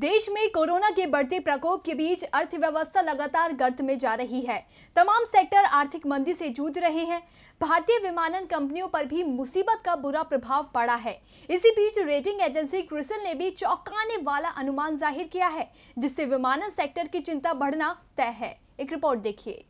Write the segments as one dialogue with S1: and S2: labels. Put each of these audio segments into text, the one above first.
S1: देश में कोरोना के बढ़ते प्रकोप के बीच अर्थव्यवस्था लगातार गर्त में जा रही है तमाम सेक्टर आर्थिक मंदी से जूझ रहे हैं भारतीय विमानन कंपनियों पर भी मुसीबत का बुरा प्रभाव पड़ा है इसी बीच रेटिंग एजेंसी क्रिसल ने भी चौंकाने वाला अनुमान जाहिर किया है जिससे विमानन सेक्टर की चिंता बढ़ना तय है एक रिपोर्ट देखिए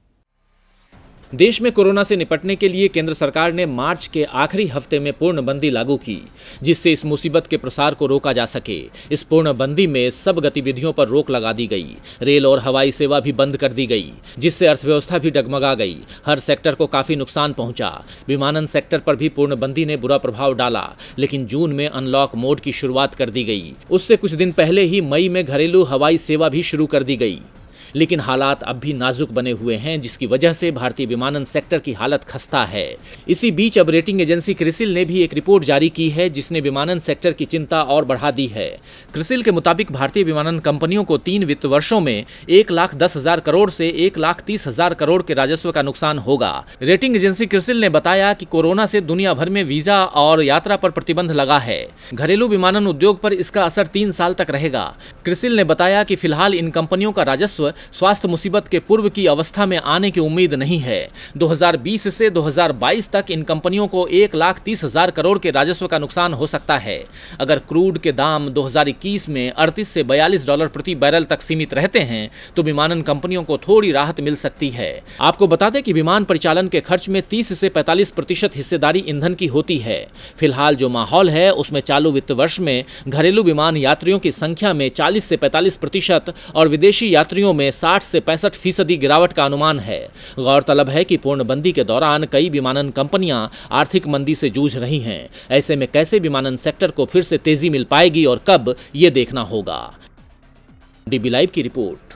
S2: देश में कोरोना से निपटने के लिए केंद्र सरकार ने मार्च के आखिरी हफ्ते में पूर्णबंदी लागू की जिससे इस मुसीबत के प्रसार को रोका जा सके इस पूर्णबंदी में सब गतिविधियों पर रोक लगा दी गई रेल और हवाई सेवा भी बंद कर दी गई जिससे अर्थव्यवस्था भी डगमगा गई हर सेक्टर को काफी नुकसान पहुंचा विमानन सेक्टर पर भी पूर्णबंदी ने बुरा प्रभाव डाला लेकिन जून में अनलॉक मोड की शुरुआत कर दी गई उससे कुछ दिन पहले ही मई में घरेलू हवाई सेवा भी शुरू कर दी गई लेकिन हालात अब भी नाजुक बने हुए हैं जिसकी वजह से भारतीय विमानन सेक्टर की हालत खस्ता है इसी बीच अब रेटिंग एजेंसी क्रिसिल ने भी एक रिपोर्ट जारी की है जिसने विमानन सेक्टर की चिंता और बढ़ा दी है क्रिसिल के मुताबिक भारतीय विमानन कंपनियों को तीन वित्त वर्षों में एक लाख दस हजार करोड़ से एक लाख तीस हजार करोड़ के राजस्व का नुकसान होगा रेटिंग एजेंसी क्रिसिल ने बताया कि कोरोना से दुनिया भर में वीजा और यात्रा पर प्रतिबंध लगा है घरेलू विमानन उद्योग पर इसका असर तीन साल तक रहेगा क्रिसिल ने बताया कि फिलहाल इन कंपनियों का राजस्व स्वास्थ्य मुसीबत के पूर्व की अवस्था में आने की उम्मीद नहीं है 2020 से 2022 तक इन कंपनियों को एक लाख तीस हजार करोड़ के राजस्व का नुकसान हो सकता है अगर क्रूड के दाम 2021 में 38 से 42 डॉलर प्रति बैरल तक सीमित रहते हैं तो विमानन कंपनियों को थोड़ी राहत मिल सकती है आपको बता दें कि विमान परिचालन के खर्च में तीस से पैंतालीस प्रतिशत हिस्सेदारी ईंधन की होती है फिलहाल जो माहौल है उसमें चालू वित्त वर्ष में घरेलू विमान यात्रियों की संख्या में 40 से 45 प्रतिशत और विदेशी यात्रियों में में 60 से पैंसठ फीसदी गिरावट का अनुमान है गौरतलब है कि पूर्णबंदी के दौरान कई विमानन कंपनियां आर्थिक मंदी से जूझ रही हैं ऐसे में कैसे विमानन सेक्टर को फिर से तेजी मिल पाएगी और कब ये देखना होगा डीबी लाइव की रिपोर्ट